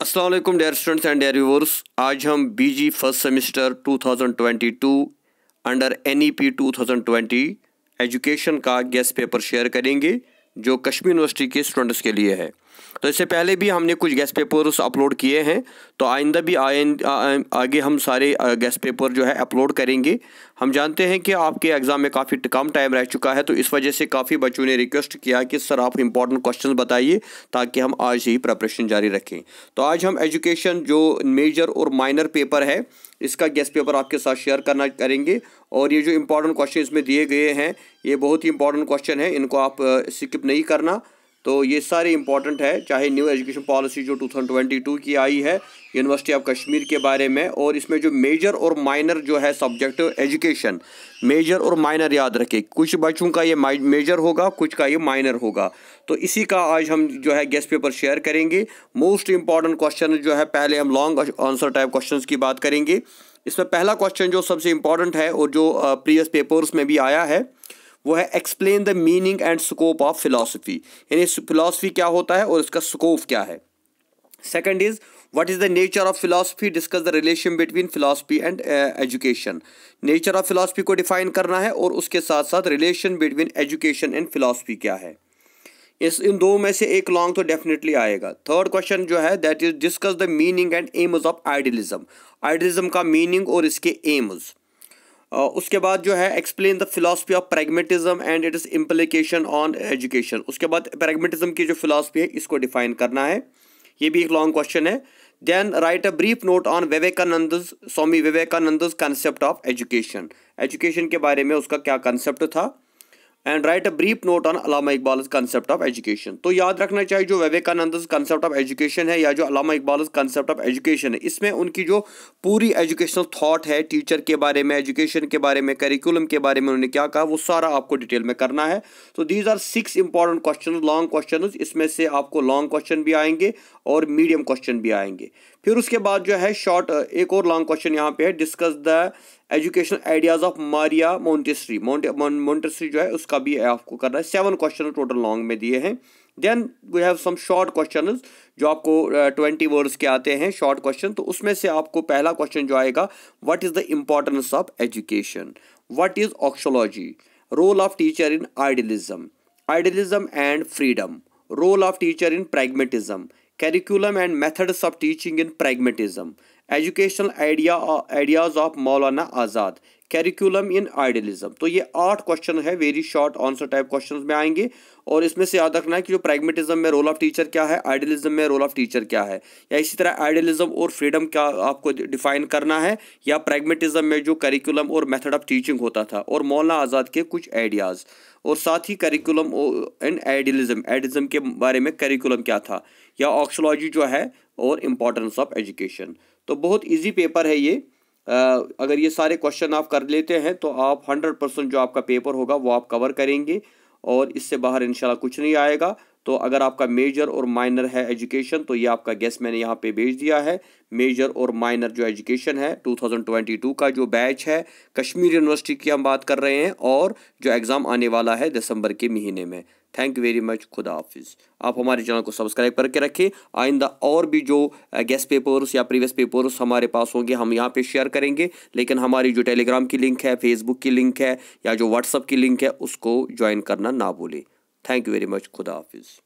Aslam dear students and dear viewers आज हम B G first semester 2022 under N E P education का guess paper share करेंगे जो Kashmir university के स्टूडेंट्स के लिए है तो इससे पहले भी हमने कुछ गेस्ट पेपर्स अपलोड किए हैं तो आइंदा भी आए आगे हम सारे गेस्ट पेपर जो है अपलोड करेंगे हम जानते हैं कि आपके एग्ज़ाम में काफ़ी कम टाइम रह चुका है तो इस वजह से काफ़ी बच्चों ने रिक्वेस्ट किया कि सर आप इंपॉर्टेंट क्वेश्चन बताइए ताकि हम आज ही प्रपरेशन जारी रखें तो आज हम एजुकेशन जो मेजर और माइनर पेपर है इसका गेस्ट पेपर आपके साथ शेयर करना करेंगे और ये जो इंपॉर्टेंट क्वेश्चन इसमें दिए गए हैं ये बहुत ही इंपॉर्टेंट क्वेश्चन है इनको आप स्किप नहीं करना तो ये सारे इंपॉर्टेंट है चाहे न्यू एजुकेशन पॉलिसी जो 2022 की आई है यूनिवर्सिटी ऑफ कश्मीर के बारे में और इसमें जो मेजर और माइनर जो है सब्जेक्ट एजुकेशन मेजर और माइनर याद रखें कुछ बच्चों का ये मेजर होगा कुछ का ये माइनर होगा तो इसी का आज हम जो है गेस्ट पेपर शेयर करेंगे मोस्ट इंपॉर्टेंट क्वेश्चन जो है पहले हम लॉन्ग आंसर टाइप क्वेश्चन की बात करेंगे इसमें पहला क्वेश्चन जो सबसे इंपॉर्टेंट है और जो प्रीवियस पेपर्स में भी आया है वो है explain the meaning and scope of philosophy यानी फिलोसफी क्या होता है और इसका स्कोप क्या है second is what is the nature of philosophy discuss the relation between philosophy and education nature of philosophy को डिफाइन करना है और उसके साथ साथ relation between education and philosophy क्या है इस इन दो में से एक लॉन्ग तो डेफिनेटली आएगा थर्ड क्वेश्चन जो है that is discuss the meaning and aims of idealism idealism का मीनिंग और इसके एम्स उसके बाद जो है explain the philosophy of pragmatism and it is implication on education उसके बाद प्रेगमेटिज्म की जो फिलासफी है इसको डिफाइन करना है ये भी एक लॉन्ग क्वेश्चन है then write a brief note on Vivekananda Swami Vivekananda concept of education education के बारे में उसका क्या कंसेप्ट था and write a brief note on Allama Iqbal concept of education तो याद रखना चाहिए जो विवेकानंद कंसेप्ट ऑफ एजुकेशन है या जो Allama Iqbal concept of education है इसमें उनकी जो पूरी एजुकेशनल थाट है टीचर के बारे में एजुकेशन के बारे में करिकुलम के बारे में उन्होंने क्या कहा वो सारा आपको डिटेल में करना है तो these are six important question long question इसमें से आपको लॉन्ग क्वेश्चन भी आएंगे और मीडियम क्वेश्चन भी आएंगे फिर उसके बाद जो है शॉर्ट एक और लॉन्ग क्वेश्चन यहाँ पे है discuss the educational ideas of Maria Montessori Montessori जो है उसका भी आपको करना है सेवन क्वेश्चन टोटल लॉन्ग में दिए हैं then we have some short question जो आपको ट्वेंटी uh, वर्ड्स के आते हैं शॉर्ट क्वेश्चन तो उसमें से आपको पहला क्वेश्चन जो आएगा what is the importance of education what is axiology role of teacher in idealism idealism and freedom role of teacher in pragmatism curriculum and methods of teaching in pragmatism educational idea ideas of maulana azad curriculum in idealism तो ये आठ question है very short answer type question में आएंगे और इसमें से याद रखना है कि जो प्रैग्मेटिज्म में रोल ऑफ टीचर क्या है आइडियलिज्म में रोल ऑफ टीचर क्या है या इसी तरह आइडियलिज्म और फ्रीडम क्या आपको डिफाइन करना है या प्रैग्मेटिज्म में जो करिकुलम और मेथड ऑफ टीचिंग होता था और मौलाना आज़ाद के कुछ आइडियाज़ और साथ ही करिकुलम एंड आइडियलिज्म आइडियलिज्म के बारे में करिकुलम क्या था या ऑक्सोलॉजी जो है और इम्पोर्टेंस ऑफ एजुकेशन तो बहुत ईजी पेपर है ये अगर ये सारे क्वेश्चन आप कर लेते हैं तो आप हंड्रेड परसेंट जो आपका पेपर होगा वो आप कवर करेंगे और इससे बाहर इंशाल्लाह कुछ नहीं आएगा तो अगर आपका मेजर और माइनर है एजुकेशन तो ये आपका गेस मैंने यहाँ पे भेज दिया है मेजर और माइनर जो एजुकेशन है 2022 का जो बैच है कश्मीर यूनिवर्सिटी की हम बात कर रहे हैं और जो एग्ज़ाम आने वाला है दिसंबर के महीने में थैंक यू वेरी मच खुदा हाफिज़ आप हमारे चैनल को सब्सक्राइब करके रखें आइंदा और भी जो गेस्ट पेपर्स या प्रीवियस पेपर्स हमारे पास होंगे हम यहाँ पे शेयर करेंगे लेकिन हमारी जो टेलीग्राम की लिंक है फेसबुक की लिंक है या जो व्हाट्सअप की लिंक है उसको ज्वाइन करना ना भूलें थैंक यू वेरी मच खुदा हाफिज़